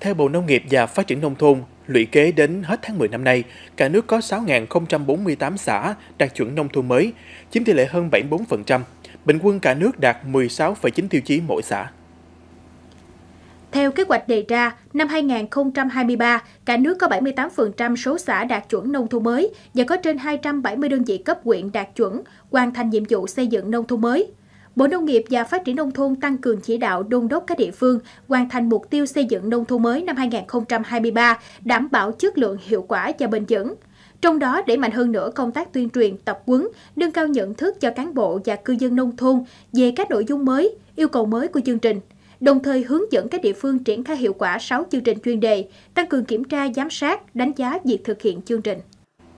Theo Bộ Nông nghiệp và Phát triển Nông thôn, lũy kế đến hết tháng 10 năm nay, cả nước có 6.048 xã đạt chuẩn nông thôn mới, chiếm tỷ lệ hơn 74%. Bình quân cả nước đạt 16,9 tiêu chí mỗi xã. Theo kế hoạch đề ra, năm 2023, cả nước có 78% số xã đạt chuẩn nông thôn mới và có trên 270 đơn vị cấp huyện đạt chuẩn, hoàn thành nhiệm vụ xây dựng nông thôn mới. Bộ Nông nghiệp và Phát triển Nông thôn tăng cường chỉ đạo đôn đốc các địa phương hoàn thành mục tiêu xây dựng nông thôn mới năm 2023, đảm bảo chất lượng hiệu quả và bền vững. Trong đó, đẩy mạnh hơn nữa công tác tuyên truyền, tập huấn, nâng cao nhận thức cho cán bộ và cư dân nông thôn về các nội dung mới, yêu cầu mới của chương trình đồng thời hướng dẫn các địa phương triển khai hiệu quả 6 chương trình chuyên đề, tăng cường kiểm tra, giám sát, đánh giá việc thực hiện chương trình.